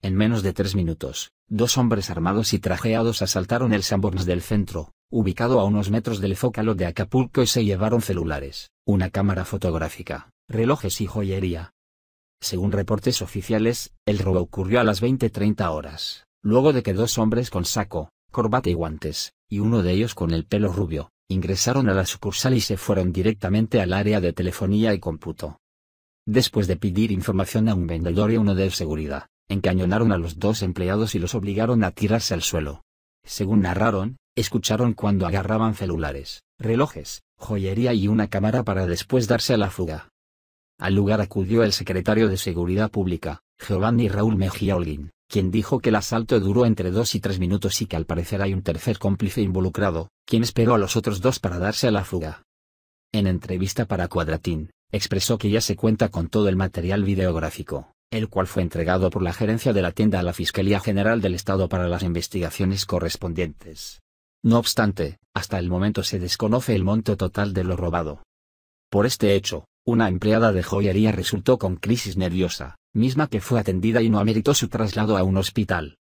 En menos de tres minutos, dos hombres armados y trajeados asaltaron el Sanborns del centro, ubicado a unos metros del zócalo de Acapulco y se llevaron celulares, una cámara fotográfica, relojes y joyería. Según reportes oficiales, el robo ocurrió a las 20.30 horas, luego de que dos hombres con saco, corbata y guantes, y uno de ellos con el pelo rubio, ingresaron a la sucursal y se fueron directamente al área de telefonía y cómputo. Después de pedir información a un vendedor y uno de seguridad, encañonaron a los dos empleados y los obligaron a tirarse al suelo. Según narraron, escucharon cuando agarraban celulares, relojes, joyería y una cámara para después darse a la fuga. Al lugar acudió el secretario de Seguridad Pública, Giovanni Raúl Mejía quien dijo que el asalto duró entre dos y tres minutos y que al parecer hay un tercer cómplice involucrado, quien esperó a los otros dos para darse a la fuga. En entrevista para Cuadratín, expresó que ya se cuenta con todo el material videográfico, el cual fue entregado por la gerencia de la tienda a la Fiscalía General del Estado para las investigaciones correspondientes. No obstante, hasta el momento se desconoce el monto total de lo robado. Por este hecho, una empleada de joyería resultó con crisis nerviosa, misma que fue atendida y no ameritó su traslado a un hospital.